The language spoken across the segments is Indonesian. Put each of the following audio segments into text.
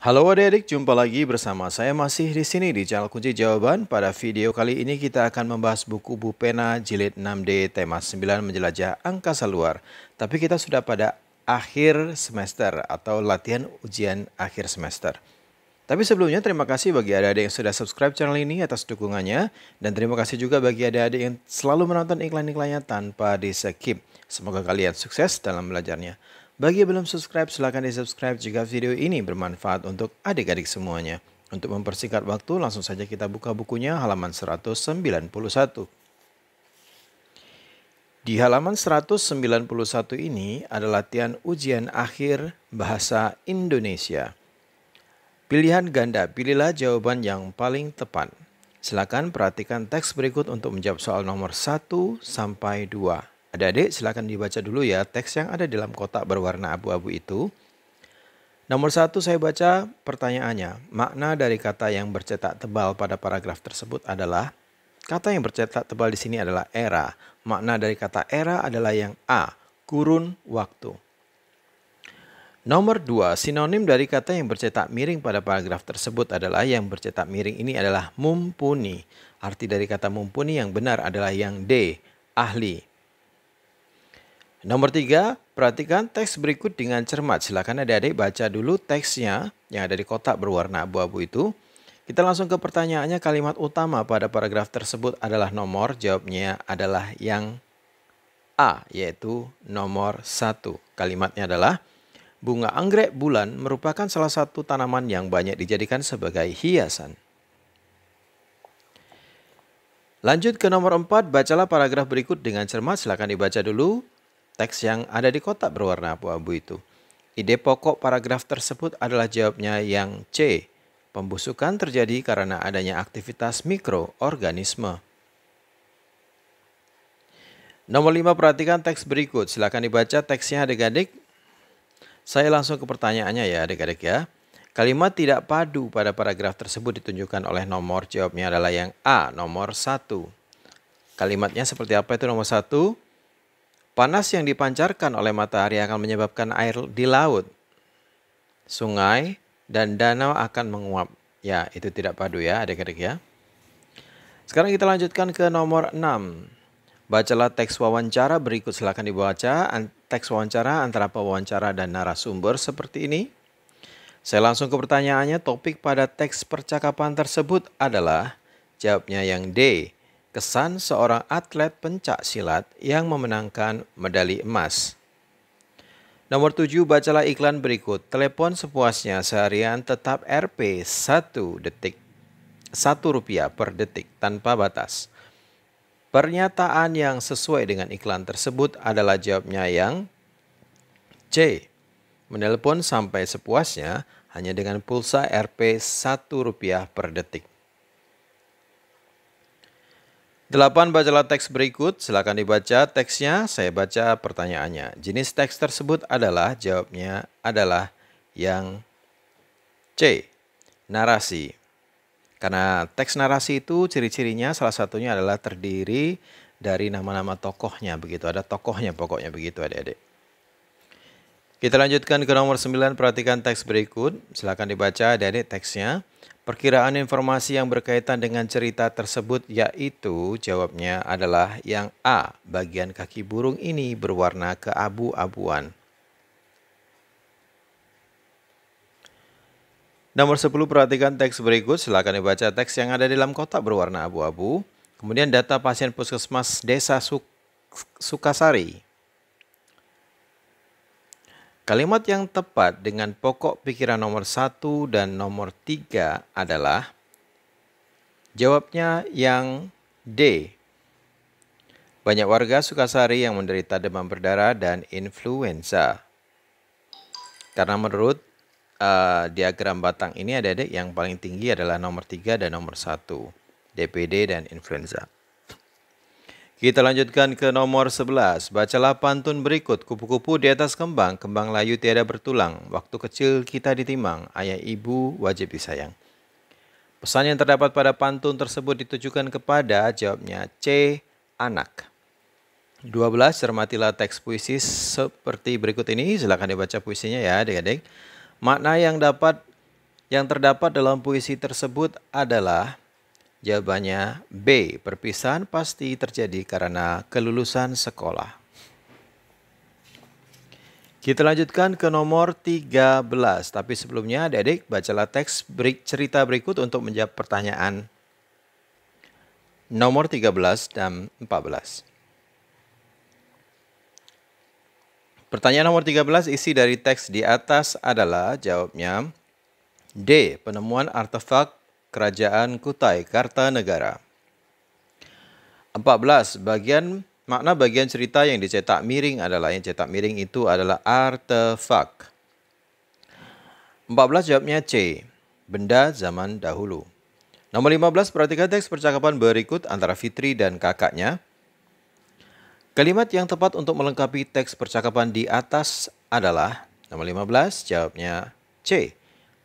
Halo adik-adik, jumpa lagi bersama saya masih di sini di channel Kunci Jawaban. Pada video kali ini kita akan membahas buku Bupena Jilid 6D tema 9 Menjelajah Angkasa Luar. Tapi kita sudah pada akhir semester atau latihan ujian akhir semester. Tapi sebelumnya terima kasih bagi adik-adik yang sudah subscribe channel ini atas dukungannya. Dan terima kasih juga bagi adik-adik yang selalu menonton iklan-iklannya tanpa di skip. Semoga kalian sukses dalam belajarnya. Bagi yang belum subscribe, silahkan di-subscribe jika video ini bermanfaat untuk adik-adik semuanya. Untuk mempersingkat waktu, langsung saja kita buka bukunya halaman 191. Di halaman 191 ini ada latihan ujian akhir bahasa Indonesia. Pilihan ganda, pilihlah jawaban yang paling tepat. Silakan perhatikan teks berikut untuk menjawab soal nomor 1 sampai 2. Adik-adik silahkan dibaca dulu ya teks yang ada dalam kotak berwarna abu-abu itu. Nomor satu saya baca pertanyaannya. Makna dari kata yang bercetak tebal pada paragraf tersebut adalah kata yang bercetak tebal di sini adalah era. Makna dari kata era adalah yang A, kurun waktu. Nomor dua, sinonim dari kata yang bercetak miring pada paragraf tersebut adalah yang bercetak miring ini adalah mumpuni. Arti dari kata mumpuni yang benar adalah yang D, ahli. Nomor tiga, perhatikan teks berikut dengan cermat. Silakan adik-adik baca dulu teksnya yang ada di kotak berwarna abu-abu itu. Kita langsung ke pertanyaannya kalimat utama pada paragraf tersebut adalah nomor. Jawabnya adalah yang A yaitu nomor satu. Kalimatnya adalah bunga anggrek bulan merupakan salah satu tanaman yang banyak dijadikan sebagai hiasan. Lanjut ke nomor 4, bacalah paragraf berikut dengan cermat. Silakan dibaca dulu teks yang ada di kotak berwarna abu-abu itu. Ide pokok paragraf tersebut adalah jawabnya yang C. Pembusukan terjadi karena adanya aktivitas mikroorganisme. Nomor 5 perhatikan teks berikut. Silakan dibaca teksnya adik-adik. Saya langsung ke pertanyaannya ya adik-adik ya. Kalimat tidak padu pada paragraf tersebut ditunjukkan oleh nomor jawabnya adalah yang A, nomor 1. Kalimatnya seperti apa itu nomor 1? Panas yang dipancarkan oleh matahari akan menyebabkan air di laut, sungai, dan danau akan menguap. Ya, itu tidak padu ya adik-adik ya. Sekarang kita lanjutkan ke nomor 6. Bacalah teks wawancara berikut Silakan dibaca teks wawancara antara pewawancara dan narasumber seperti ini. Saya langsung ke pertanyaannya, topik pada teks percakapan tersebut adalah jawabnya yang D kesan seorang atlet pencak silat yang memenangkan medali emas. Nomor 7 bacalah iklan berikut. Telepon sepuasnya seharian tetap RP 1 detik 1 rupiah per detik tanpa batas. Pernyataan yang sesuai dengan iklan tersebut adalah jawabnya yang C. Menelpon sampai sepuasnya hanya dengan pulsa RP 1 rupiah per detik. 8. Bacalah teks berikut, silakan dibaca teksnya, saya baca pertanyaannya. Jenis teks tersebut adalah, jawabnya adalah yang C. Narasi. Karena teks narasi itu ciri-cirinya salah satunya adalah terdiri dari nama-nama tokohnya begitu. Ada tokohnya pokoknya begitu adik-adik. Kita lanjutkan ke nomor 9, perhatikan teks berikut. Silakan dibaca adik-adik teksnya. Perkiraan informasi yang berkaitan dengan cerita tersebut yaitu jawabnya adalah yang A. Bagian kaki burung ini berwarna keabu-abuan. Nomor 10 perhatikan teks berikut, silakan dibaca teks yang ada di dalam kotak berwarna abu-abu. Kemudian data pasien puskesmas desa Suk Sukasari. Kalimat yang tepat dengan pokok pikiran nomor satu dan nomor tiga adalah jawabnya yang D. Banyak warga Sukasari yang menderita demam berdarah dan influenza. Karena menurut uh, diagram batang ini adik-adik yang paling tinggi adalah nomor tiga dan nomor satu DPD dan influenza. Kita lanjutkan ke nomor 11. Bacalah pantun berikut. Kupu-kupu di atas kembang, kembang layu tiada bertulang. Waktu kecil kita ditimang, ayah ibu wajib disayang. Pesan yang terdapat pada pantun tersebut ditujukan kepada jawabnya C. Anak. 12. Cermatilah teks puisi seperti berikut ini. Silahkan dibaca puisinya ya adik-adik. Makna yang dapat yang terdapat dalam puisi tersebut adalah Jawabannya B. Perpisahan pasti terjadi karena kelulusan sekolah. Kita lanjutkan ke nomor 13. Tapi sebelumnya Dedek bacalah teks beri cerita berikut untuk menjawab pertanyaan nomor 13 dan 14. Pertanyaan nomor 13 isi dari teks di atas adalah jawabnya D. Penemuan artefak Kerajaan Kutai, Kartanegara. 14. Bagian makna bagian cerita yang dicetak miring adalah yang cetak miring itu adalah artefak. 14 jawabnya C. Benda zaman dahulu. Nomor 15 perhatikan teks percakapan berikut antara Fitri dan kakaknya. Kalimat yang tepat untuk melengkapi teks percakapan di atas adalah nomor 15 jawabnya C.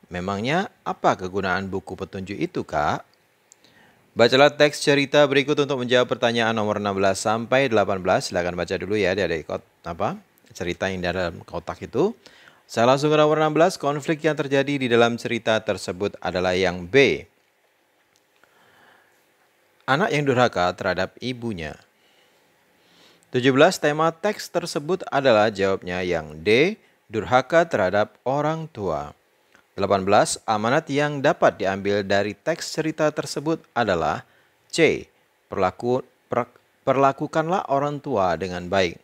Memangnya apa kegunaan buku petunjuk itu, Kak? Bacalah teks cerita berikut untuk menjawab pertanyaan nomor 16 sampai 18. Silakan baca dulu ya dari apa? Cerita yang dalam kotak itu. Saya langsung ke nomor 16, konflik yang terjadi di dalam cerita tersebut adalah yang B. Anak yang durhaka terhadap ibunya. 17 tema teks tersebut adalah jawabnya yang D, durhaka terhadap orang tua. 18. Amanat yang dapat diambil dari teks cerita tersebut adalah C. Perlaku, per, perlakukanlah orang tua dengan baik.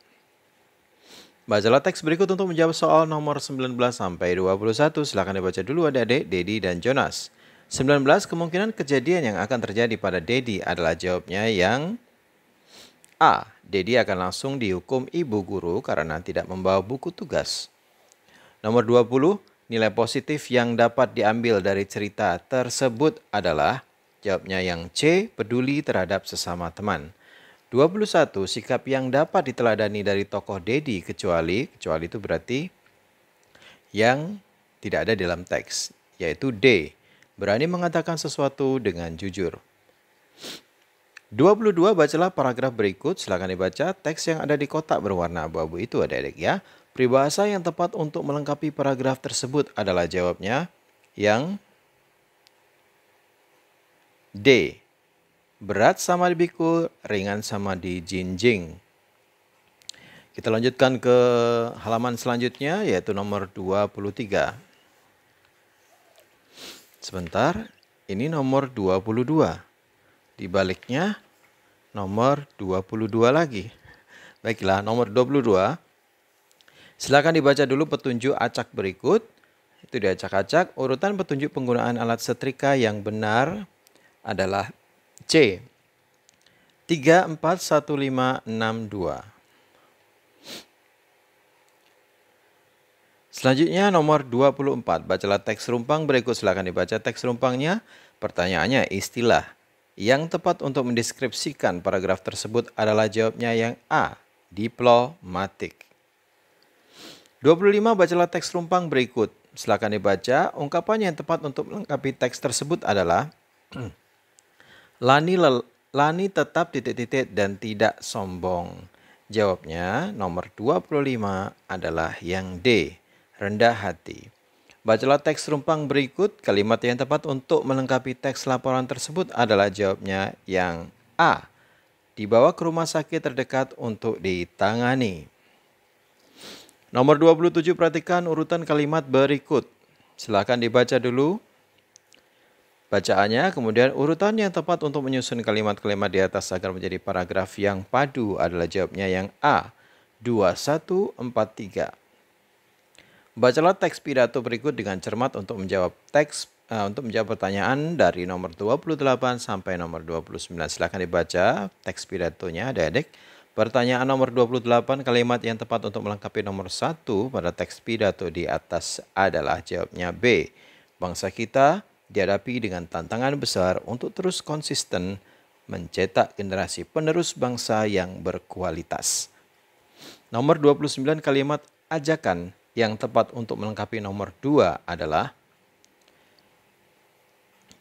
Bacalah teks berikut untuk menjawab soal nomor 19 sampai 21. Silahkan dibaca dulu adik-adik, Dedi dan Jonas. 19. Kemungkinan kejadian yang akan terjadi pada Dedi adalah jawabnya yang A. Dedi akan langsung dihukum ibu guru karena tidak membawa buku tugas. Nomor 20. Nilai positif yang dapat diambil dari cerita tersebut adalah jawabnya yang C, peduli terhadap sesama teman. 21. Sikap yang dapat diteladani dari tokoh Dedi kecuali, kecuali itu berarti yang tidak ada dalam teks, yaitu D. Berani mengatakan sesuatu dengan jujur. 22. Bacalah paragraf berikut, silakan dibaca. Teks yang ada di kotak berwarna abu-abu itu adik-adik ya. Peribahasa yang tepat untuk melengkapi paragraf tersebut adalah jawabnya yang D. Berat sama dipikul, ringan sama dijinjing. Kita lanjutkan ke halaman selanjutnya yaitu nomor 23. Sebentar, ini nomor 22. Di baliknya nomor 22 lagi. Baiklah, nomor 22 Silakan dibaca dulu petunjuk acak berikut. Itu diacak-acak. Urutan petunjuk penggunaan alat setrika yang benar adalah C. 341562. Selanjutnya nomor 24, bacalah teks rumpang berikut silakan dibaca teks rumpangnya. Pertanyaannya istilah yang tepat untuk mendeskripsikan paragraf tersebut adalah jawabnya yang A, diplomatik. 25 bacalah teks rumpang berikut. Silakan dibaca. Ungkapan yang tepat untuk melengkapi teks tersebut adalah Lani lel, Lani tetap titik-titik dan tidak sombong. Jawabnya nomor 25 adalah yang D, rendah hati. Bacalah teks rumpang berikut. Kalimat yang tepat untuk melengkapi teks laporan tersebut adalah jawabnya yang A. Dibawa ke rumah sakit terdekat untuk ditangani. Nomor 27 perhatikan urutan kalimat berikut. Silahkan dibaca dulu bacaannya, kemudian urutan yang tepat untuk menyusun kalimat-kalimat di atas agar menjadi paragraf yang padu adalah jawabnya yang A, 2143. Bacalah teks pidato berikut dengan cermat untuk menjawab teks uh, untuk menjawab pertanyaan dari nomor 28 sampai nomor 29. Silahkan dibaca teks pidatonya adik-adik. Pertanyaan nomor 28, kalimat yang tepat untuk melengkapi nomor 1 pada teks pidato di atas adalah jawabnya B. Bangsa kita dihadapi dengan tantangan besar untuk terus konsisten mencetak generasi penerus bangsa yang berkualitas. Nomor 29 kalimat ajakan yang tepat untuk melengkapi nomor 2 adalah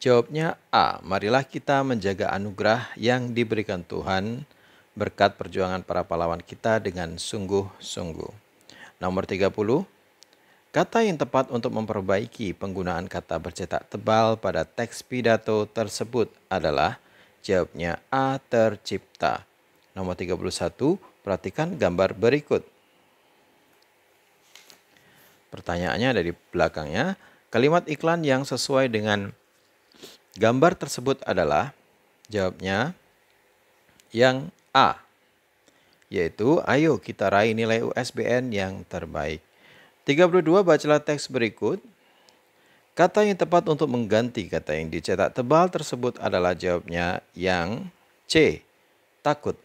Jawabnya A. Marilah kita menjaga anugerah yang diberikan Tuhan berkat perjuangan para pahlawan kita dengan sungguh-sungguh. Nomor 30, Kata yang tepat untuk memperbaiki penggunaan kata bercetak tebal pada teks pidato tersebut adalah jawabnya A tercipta. Nomor 31, perhatikan gambar berikut. Pertanyaannya ada di belakangnya. Kalimat iklan yang sesuai dengan gambar tersebut adalah jawabnya yang A, yaitu ayo kita raih nilai USBN yang terbaik. 32 bacalah teks berikut. Kata yang tepat untuk mengganti kata yang dicetak tebal tersebut adalah jawabnya yang C, takut.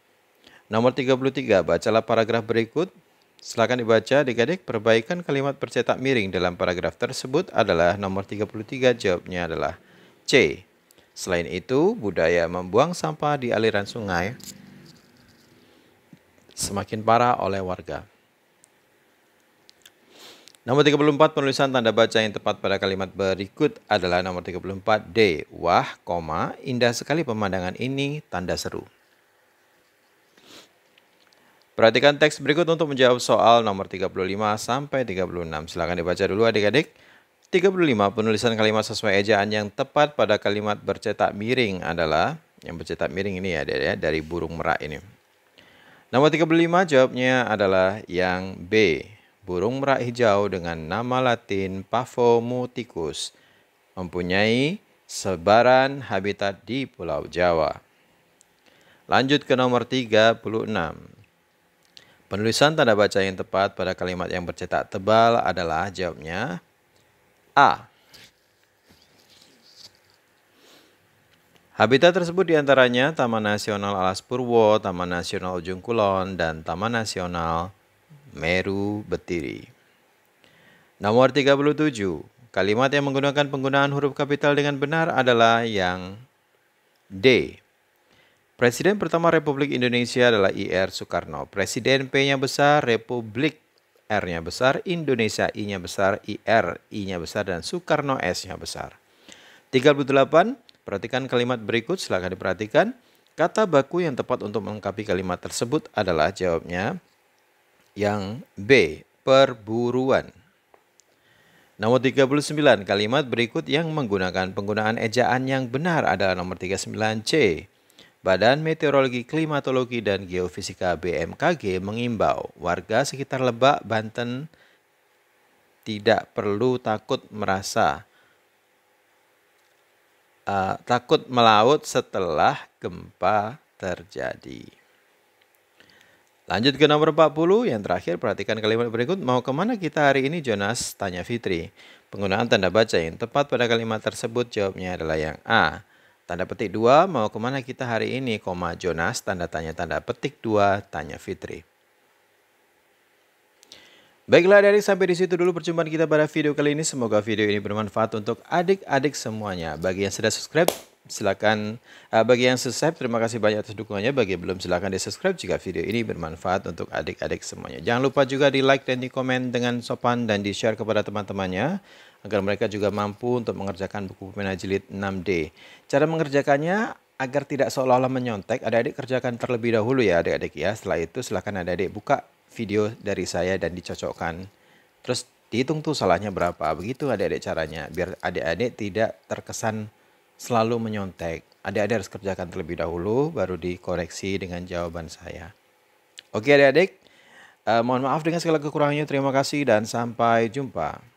Nomor 33, bacalah paragraf berikut. Silakan dibaca adik-adik perbaikan kalimat percetak miring dalam paragraf tersebut adalah nomor 33 jawabnya adalah C. Selain itu, budaya membuang sampah di aliran sungai semakin parah oleh warga. Nomor 34 penulisan tanda baca yang tepat pada kalimat berikut adalah nomor 34 D. Wah, koma, indah sekali pemandangan ini, tanda seru. Perhatikan teks berikut untuk menjawab soal nomor 35 sampai 36. Silakan dibaca dulu adik-adik. 35 penulisan kalimat sesuai ejaan yang tepat pada kalimat bercetak miring adalah yang bercetak miring ini ya, ya dari burung merak ini. Nomor 35 jawabnya adalah yang B. Burung merak hijau dengan nama latin Pavomuticus mempunyai sebaran habitat di Pulau Jawa. Lanjut ke nomor 36. Penulisan tanda baca yang tepat pada kalimat yang bercetak tebal adalah jawabnya A. Habitat tersebut diantaranya Taman Nasional Alas Purwo, Taman Nasional Ujung Kulon, dan Taman Nasional Meru Betiri. Nomor 37, kalimat yang menggunakan penggunaan huruf kapital dengan benar adalah yang D. Presiden pertama Republik Indonesia adalah IR Soekarno. Presiden P-nya besar, Republik R-nya besar, Indonesia I-nya besar, IR I-nya besar, dan Soekarno S-nya besar. 38. Perhatikan kalimat berikut, silahkan diperhatikan. Kata baku yang tepat untuk melengkapi kalimat tersebut adalah jawabnya yang B, perburuan. Nomor 39, kalimat berikut yang menggunakan penggunaan ejaan yang benar adalah nomor 39C. Badan Meteorologi, Klimatologi, dan Geofisika BMKG mengimbau warga sekitar Lebak, Banten tidak perlu takut merasa uh, takut melaut setelah gempa terjadi. Lanjut ke nomor 40, yang terakhir perhatikan kalimat berikut. Mau kemana kita hari ini Jonas? Tanya Fitri. Penggunaan tanda baca yang tepat pada kalimat tersebut jawabnya adalah yang A. Tanda petik 2, mau kemana kita hari ini, koma Jonas, tanda tanya tanda petik 2, tanya Fitri. Baiklah adik-adik sampai di situ dulu perjumpaan kita pada video kali ini. Semoga video ini bermanfaat untuk adik-adik semuanya. Bagi yang sudah subscribe silakan eh, bagi yang subscribe terima kasih banyak atas dukungannya. Bagi yang belum silakan di subscribe jika video ini bermanfaat untuk adik-adik semuanya. Jangan lupa juga di like dan di komen dengan sopan dan di share kepada teman-temannya agar mereka juga mampu untuk mengerjakan buku pembina jilid 6D. Cara mengerjakannya agar tidak seolah-olah menyontek, adik-adik kerjakan terlebih dahulu ya adik-adik ya. Setelah itu silakan adik-adik buka video dari saya dan dicocokkan. Terus dihitung tuh salahnya berapa. Begitu adik-adik caranya biar adik-adik tidak terkesan selalu menyontek. Adik-adik harus kerjakan terlebih dahulu baru dikoreksi dengan jawaban saya. Oke adik-adik, eh, mohon maaf dengan segala kekurangannya. Terima kasih dan sampai jumpa.